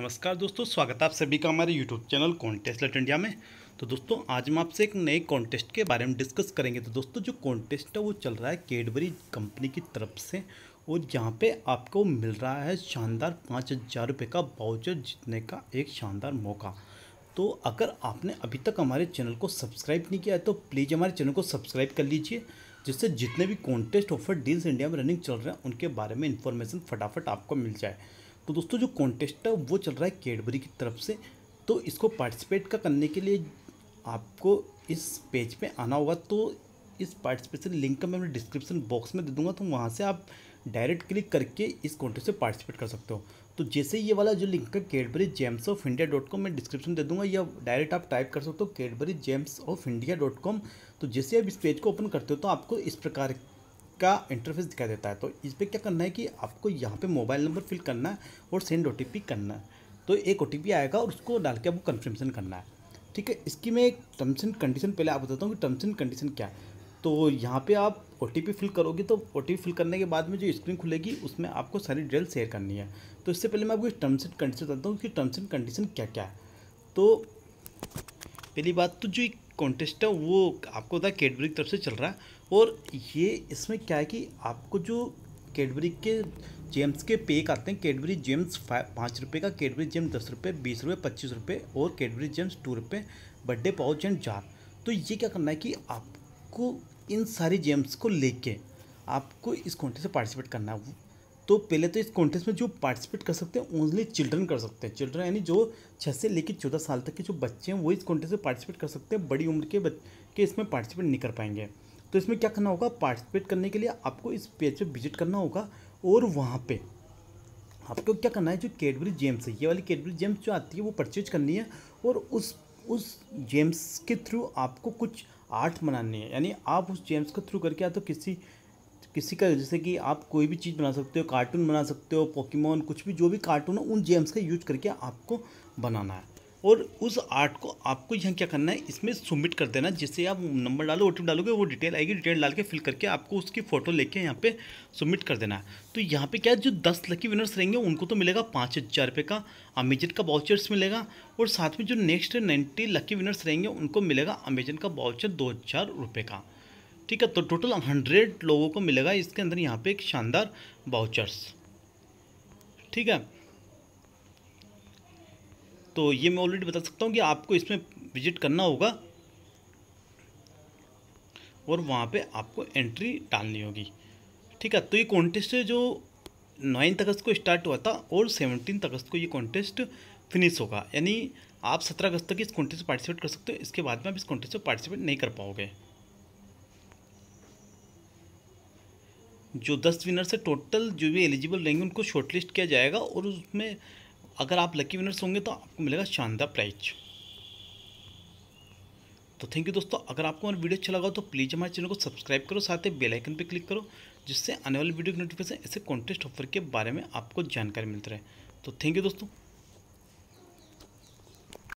नमस्कार दोस्तों स्वागत है आप सभी का हमारे YouTube channel contest late India में तो दोस्तों आज हम आपसे एक नए कॉन्टेस्ट के बारे में डिस्कस करेंगे तो दोस्तों जो कॉन्टेस्ट है वो चल रहा है केडबरी कंपनी की तरफ से और जहाँ पे आपको मिल रहा है शानदार पाँच हज़ार रुपये का बाउचर जीतने का एक शानदार मौका तो अगर आपने अभी तक हमारे चैनल को सब्सक्राइब नहीं किया है तो प्लीज़ हमारे चैनल को सब्सक्राइब कर लीजिए जिससे जितने भी कॉन्टेस्ट ऑफर डील्स इंडिया में रनिंग चल रहे हैं उनके बारे में इन्फॉर्मेशन फटाफट आपको मिल जाए तो दोस्तों जो कॉन्टेस्ट है वो चल रहा है कैडबरी की तरफ से तो इसको पार्टिसिपेट का करने के लिए आपको इस पेज पे आना होगा तो इस पार्टिसिपेशन लिंक का मैं डिस्क्रिप्शन बॉक्स में दे दूंगा तो वहाँ से आप डायरेक्ट क्लिक करके इस कॉन्टेस्ट से पार्टिसिपेट कर सकते हो तो जैसे ये वाला जो लिंक है Cadbury Gems of India dot com मैं डिस्क्रिप्शन दे दूंगा या डायरेक्ट आप टाइप कर सकते हो Cadbury Gems of India dot com तो जैसे आप इस पेज को ओपन करते हो तो आपको इस प्रकार का इंटरफेस दिखाई देता है तो इस पर क्या करना है कि आपको यहाँ पे मोबाइल नंबर फिल करना है और सेंड ओ करना है तो एक ओ आएगा और उसको डाल के आपको कन्फर्मेशन करना है ठीक है इसकी मैं एक टर्म्स एंड कंडीशन पहले आप बताता हूँ कि टर्म्स एंड कंडीशन क्या है तो यहाँ पे आप ओ फिल करोगे तो ओ फिल करने के बाद में जो स्क्रीन खुलेगी उसमें आपको सारी डिटेल शेयर करनी है तो इससे पहले मैं आपको टर्म्स एंड कंडीशन बताता हूँ कि टर्म्स एंड कंडीशन क्या क्या है तो पहली बात तो जो एक कॉन्टेस्ट है वो आपको पता है कैडबरी की तरफ से चल रहा है और ये इसमें क्या है कि आपको जो कैडबरी के जेम्स के पेक आते हैं कैडबरी जेम्स पाँच रुपये का कैडबरी जेम्स दस रुपये बीस रुपये पच्चीस रुपये और कैडबरी जेम्स टू रुपये बर्थडे पाउच एंड जार तो ये क्या करना है कि आपको इन सारी जेम्स को लेके आपको इस कॉन्टेस्ट से पार्टिसिपेट करना है तो पहले तो इस कॉन्टेस्ट में जो पार्टिसिपेट कर सकते हैं ओनली चिल्ड्रन कर सकते हैं चिल्ड्रन यानी जो छः से लेकर चौदह साल तक के जो बच्चे हैं वो इस कॉन्टेस्ट में पार्टिसिपेट कर सकते हैं बड़ी उम्र के के इसमें पार्टिसिपेट नहीं कर पाएंगे तो इसमें क्या करना होगा पार्टिसिपेट करने के लिए आपको इस पेज पर विजिट करना होगा और वहाँ पर आपको क्या करना है जो कैडबरी जेम्स है ये वाली कैडबरी जेम्स जो आती है वो परचेज करनी है और उस उस जेम्स के थ्रू आपको कुछ आर्ट बनानी है यानी आप उस जेम्स के थ्रू करके या तो किसी किसी का जैसे कि आप कोई भी चीज़ बना सकते हो कार्टून बना सकते हो पॉकीमोन कुछ भी जो भी कार्टून हो उन जेम्स का यूज करके आपको बनाना है और उस आर्ट को आपको यहाँ क्या करना है इसमें सबमिट कर देना जिससे आप नंबर डालो ओ डालोगे वो डिटेल आएगी डिटेल डाल के फिल करके आपको उसकी फ़ोटो लेके यहाँ पर सबमिट कर देना है तो यहाँ पे क्या है जो दस लकी विनर्स रहेंगे उनको तो मिलेगा पाँच हज़ार रुपये का अमेजन का बाउचर्स मिलेगा और साथ में जो नेक्स्ट नाइन्टी लकी विनर्स रहेंगे उनको मिलेगा अमेजन का बाउचर दो हज़ार रुपये का ठीक है तो टोटल हंड्रेड लोगों को मिलेगा इसके अंदर यहाँ पे एक शानदार बाउचर्स ठीक है तो ये मैं ऑलरेडी बता सकता हूँ कि आपको इसमें विजिट करना होगा और वहाँ पे आपको एंट्री डालनी होगी ठीक है तो ये कॉन्टेस्ट जो नाइन्थ अगस्त को स्टार्ट हुआ था और सेवनटीन अगस्त को ये कॉन्टेस्ट फिनिश होगा यानी आप सत्रह अगस्त तक इस कॉन्टेस्ट पार्टिसिपेट कर सकते हो इसके बाद में आप इस कॉन्टेस्ट में पार्टिसिपेट नहीं कर पाओगे जो दस विनर्स है टोटल जो भी एलिजिबल रहेंगे उनको शॉर्टलिस्ट किया जाएगा और उसमें अगर आप लकी विनर्स होंगे तो आपको मिलेगा शानदार प्राइज तो थैंक यू दोस्तों अगर आपको हमारा वीडियो अच्छा लगा तो प्लीज़ हमारे चैनल को सब्सक्राइब करो साथ ही बेल आइकन पर क्लिक करो जिससे आने वाली वीडियो की नोटिफिकेशन ऐसे कॉन्टेस्ट ऑफर के बारे में आपको जानकारी मिलती रहे तो थैंक यू दोस्तों